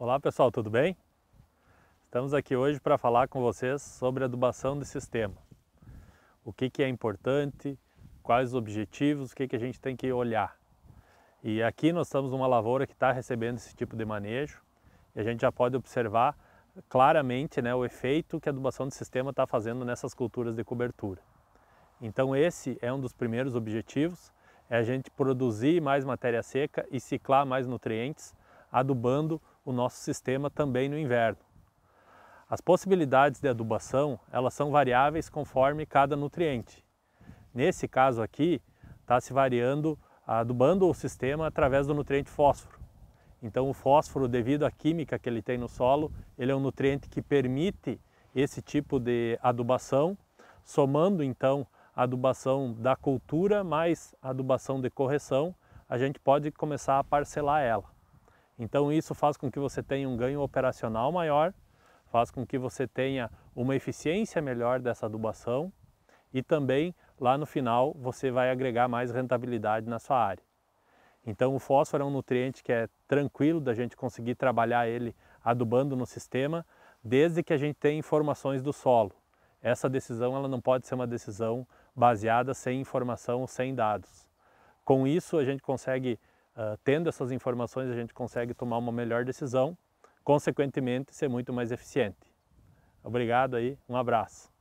Olá pessoal, tudo bem? Estamos aqui hoje para falar com vocês sobre adubação de sistema. O que, que é importante, quais os objetivos, o que, que a gente tem que olhar. E aqui nós estamos numa lavoura que está recebendo esse tipo de manejo e a gente já pode observar claramente né, o efeito que a adubação de sistema está fazendo nessas culturas de cobertura. Então esse é um dos primeiros objetivos, é a gente produzir mais matéria seca e ciclar mais nutrientes adubando o nosso sistema também no inverno. As possibilidades de adubação, elas são variáveis conforme cada nutriente. Nesse caso aqui, está se variando, adubando o sistema através do nutriente fósforo. Então o fósforo, devido à química que ele tem no solo, ele é um nutriente que permite esse tipo de adubação, somando então a adubação da cultura mais adubação de correção, a gente pode começar a parcelar ela. Então isso faz com que você tenha um ganho operacional maior, faz com que você tenha uma eficiência melhor dessa adubação e também lá no final você vai agregar mais rentabilidade na sua área. Então o fósforo é um nutriente que é tranquilo da gente conseguir trabalhar ele adubando no sistema, desde que a gente tenha informações do solo. Essa decisão ela não pode ser uma decisão baseada sem informação, sem dados. Com isso a gente consegue ah, tendo essas informações, a gente consegue tomar uma melhor decisão, consequentemente, ser muito mais eficiente. Obrigado aí, um abraço.